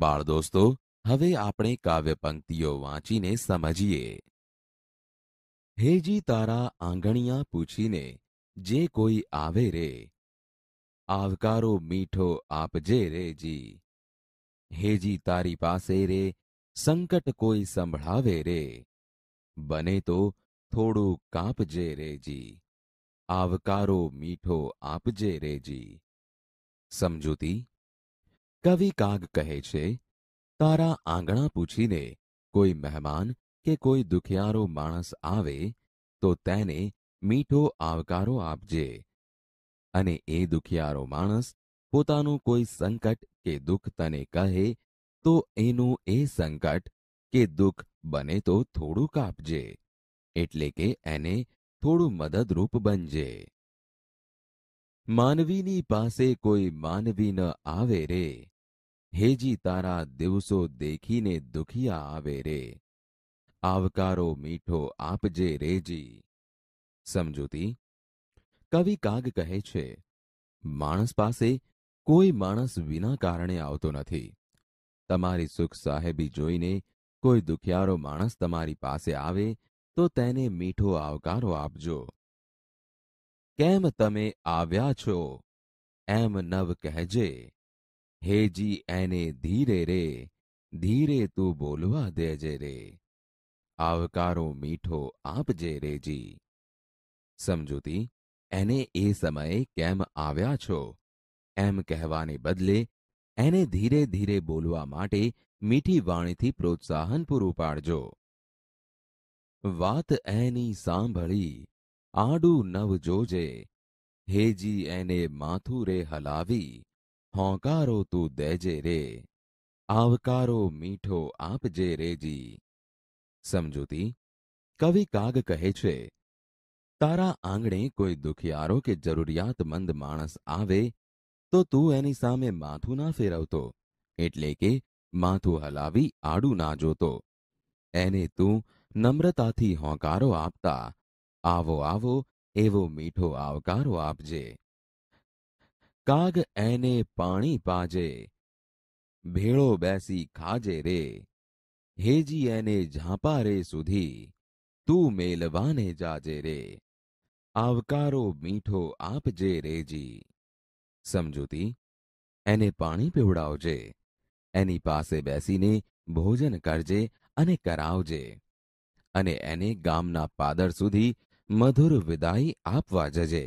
બાળ દોસ્તો હવે આપણે કાવ્ય પંક્તિઓ વાંચીને સમજીએ હેજી તારા આંગણિયા પૂછીને જે કોઈ આવે રે આવકારો મીઠો આપજે રે જી હેજી તારી પાસે રે સંકટ કોઈ સંભળાવે રે બને તો થોડું કાપજે રે જી આવકારો મીઠો આપજે રે જી સમજૂતી કવિ કાગ કહે છે તારા આંગણા પૂછીને કોઈ મહેમાન કે કોઈ દુખિયારો માણસ આવે તો તેને મીઠો આવકારો આપજે અને એ દુખિયારો માણસ પોતાનું કોઈ સંકટ કે દુઃખ તને કહે તો એનું એ સંકટ કે દુઃખ બને તો થોડું આપજે એટલે કે એને થોડું મદદરૂપ બનજે માનવીની પાસે કોઈ માનવી ન આવે રે હેજી તારા દિવસો દેખીને દુખિયા આવે રે આવકારો મીઠો આપજે રેજી સમજૂતી કવિ કાગ કહે છે માણસ પાસે કોઈ માણસ વિના કારણે આવતો નથી તમારી સુખ સાહેબી જોઈને કોઈ દુખિયારો માણસ તમારી પાસે આવે તો તેને મીઠો આવકારો આપજો કેમ તમે આવ્યા છો એમ નવ કહેજે જી એને ધીરે રે ધીરે તું બોલવા દેજે રે આવકારો મીઠો આપજે રેજી સમજૂતી એને એ સમયે કેમ આવ્યા છો એમ કહેવાને બદલે એને ધીરે ધીરે બોલવા માટે મીઠી વાણીથી પ્રોત્સાહન પૂરું પાડજો વાત એની સાંભળી આડું નવ જોજે હેજી એને માથું રે હલાવી હોંકારો તું દેજે રે આવકારો મીઠો આપજે રેજી સમજૂતી કવિ કાગ કહે છે તારા આંગણે કોઈ દુખિયારો કે જરૂરિયાતમંદ માણસ આવે તો તું એની સામે માથું ના ફેરવતો એટલે કે માથું હલાવી આડું ના જોતો એને તું નમ્રતાથી હોંકારો આપતા આવો આવો એવો મીઠો આવકારો આપજે કાગ એને પાણી પાજે ભેળો બેસી ખાજે રે હેજી એને ઝાંપા રે સુધી તું મેલવાને જાજે રે આવકારો મીઠો આપજે રેજી સમજૂતી એને પાણી પીવડાવજે એની પાસે બેસીને ભોજન કરજે અને કરાવજે અને એને ગામના પાદર સુધી મધુર વિદાય આપવા જજે